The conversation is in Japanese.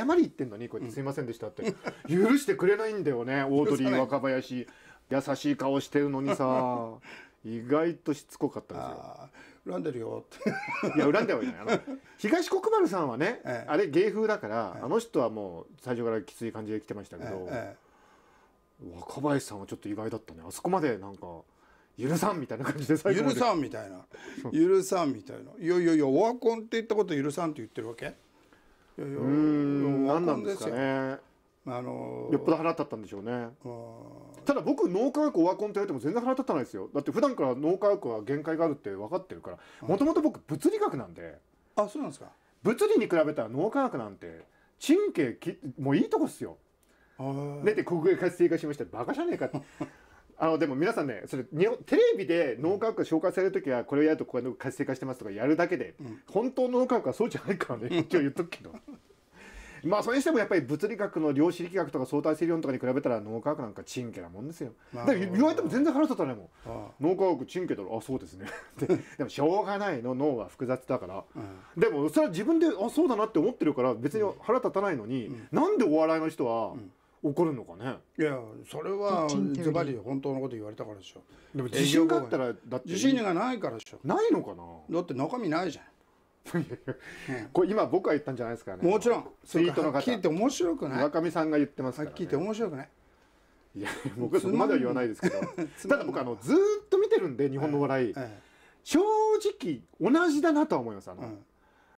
謝り言ってんのにこうやって「すいませんでした」って、許してくれないんだよね オードリー若林優しい顔してるのにさ 意外としつこかったんですよ。恨んでるよっていや恨んではいない東国原さんはね、ええ、あれ芸風だから、え、あの人はもう最初からきつい感じで来てましたけど、若林さんはちょっと意外だったねあそこまでなんか。許さんみたいな感じで最後許さんみたいな許さんみたいないやいやいやオワコンって言ったこと許さんって言ってるわけうん何なんですかねあのー、よっぽど腹立ったんでしょうねただ僕脳科学オワコンって言われても全然腹立たないですよだって普段から脳科学は限界があるって分かってるからもともと僕物理学なんであそうなんですか物理に比べたら脳科学なんて神経きもういいとこっすよ出て国営活性化しましたバカじゃねえかってあの、でも皆さんね、それ、テレビで脳科学が紹介されるときは、これをやるとこういうの活性化してますとかやるだけで、うん、本当の脳科学はそうじゃないからね、今 日言っとくけど。まあ、それにしてもやっぱり物理学の量子力学とか相対性理論とかに比べたら脳科学なんかちんけなもんですよ。言われても全然腹立たないもん。ああ脳科学ちんけだろ。あ、そうですね。で でもしょうがないの脳は複雑だから。うん、でもそれは自分であそうだなって思ってるから別に腹立たないのに、うん、なんでお笑いの人は。うん怒るのかねいやそれはズバリ本当のこと言われたからでしょでも自信があったらだって自信がないからでしょないのかなだって中身ないじゃんこれ今僕は言ったんじゃないですかねもちろんツイートの方聞いて面白くない村上さんが言ってますから、ね、聞いて面白くないいや僕はそこまでは言わないですけどただ僕あのずっと見てるんで日本の笑い、えええ、正直同じだなとは思いますあの、うん